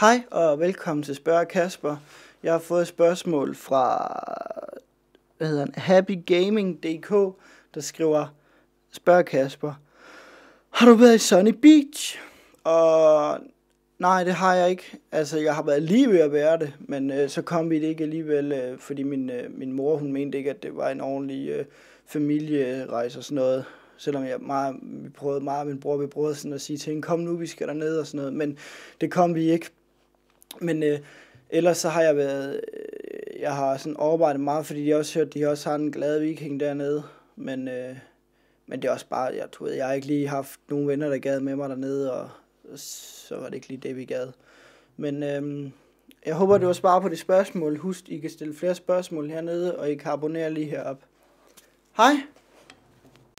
Hej og velkommen til Spørg Kasper. Jeg har fået et spørgsmål fra hvad hedder han, happygaming.dk, der skriver Spørg Kasper. Har du været i Sunny Beach? Og nej, det har jeg ikke. Altså, jeg har været lige ved at være det, men øh, så kom vi det ikke alligevel, øh, fordi min, øh, min mor, hun mente ikke, at det var en ordentlig øh, familierejse og sådan noget selvom jeg meget, vi prøvede meget, min bror, vi prøvede sådan at sige til hende, kom nu, vi skal derned og sådan noget, men det kom vi ikke men øh, ellers så har jeg været, øh, jeg har sådan overvejet meget, fordi jeg også hørt, de også har en glad viking dernede. Men, øh, men det er også bare, jeg tror, jeg har ikke lige haft nogen venner, der gad med mig dernede, og så var det ikke lige det, vi gad. Men øh, jeg håber, det var svar på de spørgsmål. Husk, I kan stille flere spørgsmål hernede, og I kan abonnere lige herop. Hej!